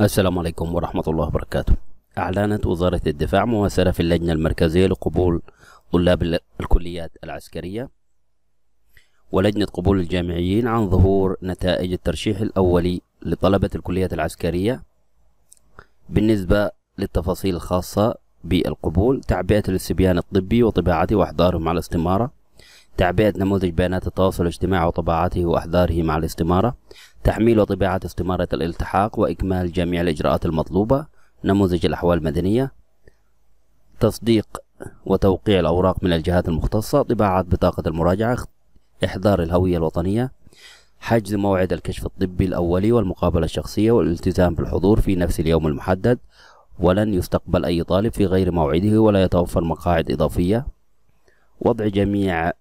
السلام عليكم ورحمة الله وبركاته أعلنت وزارة الدفاع مواصلة في اللجنة المركزية لقبول طلاب الكليات العسكرية ولجنة قبول الجامعيين عن ظهور نتائج الترشيح الأولي لطلبة الكليات العسكرية بالنسبة للتفاصيل الخاصة بالقبول تعبئة الاستبيان الطبي وطباعته وأحضاره مع الاستمارة تعبئة نموذج بيانات التواصل الاجتماعي وطباعته وأحضاره مع الاستمارة تحميل وطباعة استمارة الالتحاق وإكمال جميع الإجراءات المطلوبة نموذج الأحوال المدنية تصديق وتوقيع الأوراق من الجهات المختصة طباعة بطاقة المراجعة إحضار الهوية الوطنية حجز موعد الكشف الطبي الأولي والمقابلة الشخصية والالتزام بالحضور في نفس اليوم المحدد ولن يستقبل أي طالب في غير موعده ولا يتوفر مقاعد إضافية وضع جميع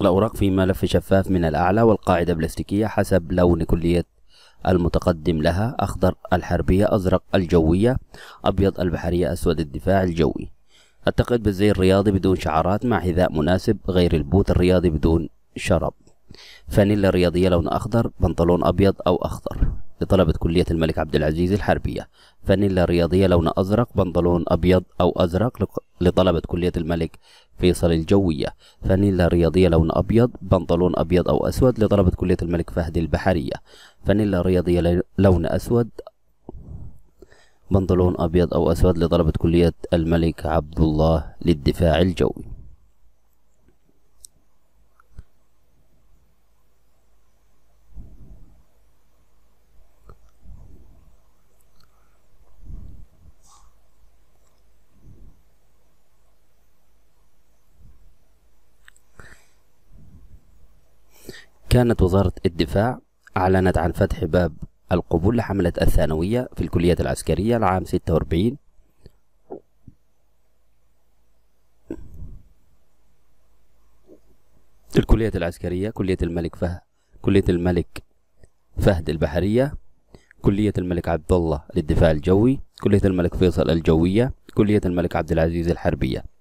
الأوراق في ملف شفاف من الأعلى والقاعدة بلاستيكية حسب لون كلية المتقدم لها أخضر الحربية أزرق الجوية أبيض البحرية أسود الدفاع الجوي التقيت بالزي الرياضي بدون شعارات مع حذاء مناسب غير البوت الرياضي بدون شرب فانيلا رياضية لون أخضر بنطلون أبيض أو أخضر لطلبة كلية الملك عبد العزيز الحربية فانيلا رياضية لون أزرق بنطلون أبيض أو أزرق لطلبة كلية الملك فيصل الجوية فانيلا رياضية لون أبيض بنطلون أبيض أو أسود لطلبة كلية الملك فهد البحرية فانيلا رياضية لون أسود بنطلون أبيض أو أسود لطلبة كلية الملك عبد الله للدفاع الجوي كانت وزارة الدفاع أعلنت عن فتح باب القبول لحملة الثانوية في الكليات العسكرية العام 46 الكليات العسكرية كلية الملك فهد كلية الملك فهد البحرية كلية الملك عبد الله للدفاع الجوي كلية الملك فيصل الجوية كلية الملك عبد العزيز الحربية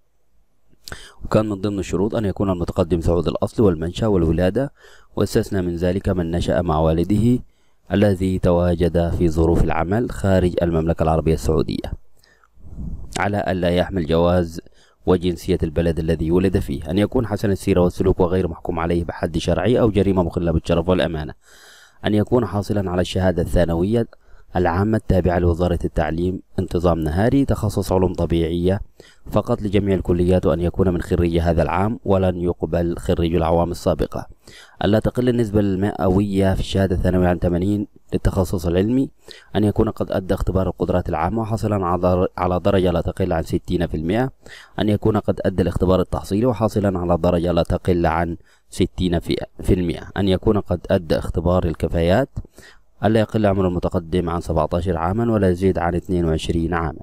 وكان من ضمن الشروط أن يكون المتقدم سعود الأصل والمنشأ والولادة واستثنى من ذلك من نشأ مع والده الذي تواجد في ظروف العمل خارج المملكة العربية السعودية على ألا يحمل جواز وجنسية البلد الذي ولد فيه أن يكون حسن السيرة والسلوك وغير محكوم عليه بحد شرعي أو جريمة مخلة بالشرف والأمانة أن يكون حاصلا على الشهادة الثانوية العامة التابعة لوزارة التعليم انتظام نهاري تخصص علوم طبيعية فقط لجميع الكليات وأن يكون من خريج هذا العام ولن يقبل خريج العوام السابقة ألا تقل النسبة المئوية في الشهادة الثانوية عن 80 للتخصص العلمي أن يكون قد أدى اختبار القدرات العامة وحصلا على درجة لا تقل عن 60% أن يكون قد أدى الاختبار التحصيلي وحاصلا على درجة لا تقل عن 60% أن يكون قد أدى اختبار الكفايات ألا يقل عمر المتقدم عن 17 عاما ولا يزيد عن 22 عاما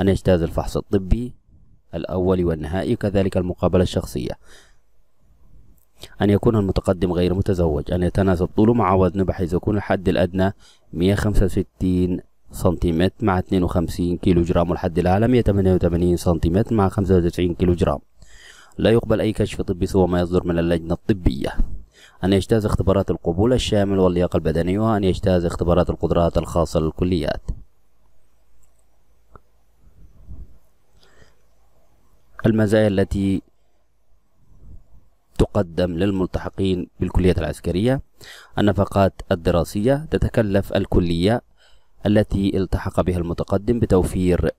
أن يجتاز الفحص الطبي الأول والنهائي كذلك المقابلة الشخصية أن يكون المتقدم غير متزوج أن يتناسب طوله مع وزنه بحيث يكون الحد الأدنى 165 سنتيمتر مع 52 كيلو جرام والحد الأعلى 188 سنتيمتر مع 95 كيلو جرام لا يقبل أي كشف طبي سوى ما يصدر من اللجنة الطبية أن يجتاز اختبارات القبول الشامل واللياقة البدنية وأن يجتاز اختبارات القدرات الخاصة للكليات المزايا التي تقدم للملتحقين بالكلية العسكرية النفقات الدراسية تتكلف الكلية التي التحق بها المتقدم بتوفير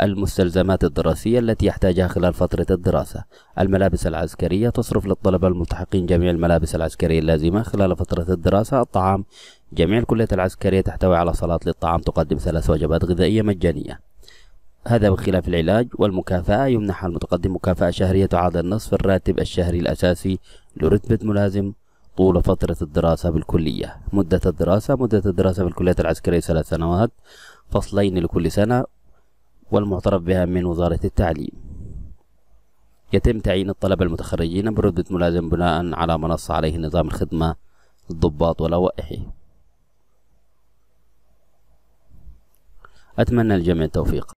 المستلزمات الدراسية التي يحتاجها خلال فترة الدراسة الملابس العسكرية تصرف للطلبة الملتحقين جميع الملابس العسكرية اللازمة خلال فترة الدراسة الطعام جميع الكليات العسكرية تحتوي على صالات للطعام تقدم ثلاث وجبات غذائية مجانية هذا بخلاف العلاج والمكافأة يمنح المتقدم مكافأة شهرية تعادل نصف الراتب الشهري الأساسي لرتبة ملازم طول فترة الدراسة بالكلية مدة الدراسة مدة الدراسة بالكلية العسكرية ثلاث سنوات فصلين لكل سنة والمعترف بها من وزارة التعليم يتم تعيين الطلبة المتخرجين بردة ملازم بناء على منص عليه نظام الخدمة للضباط ولوائحه أتمنى الجميع التوفيق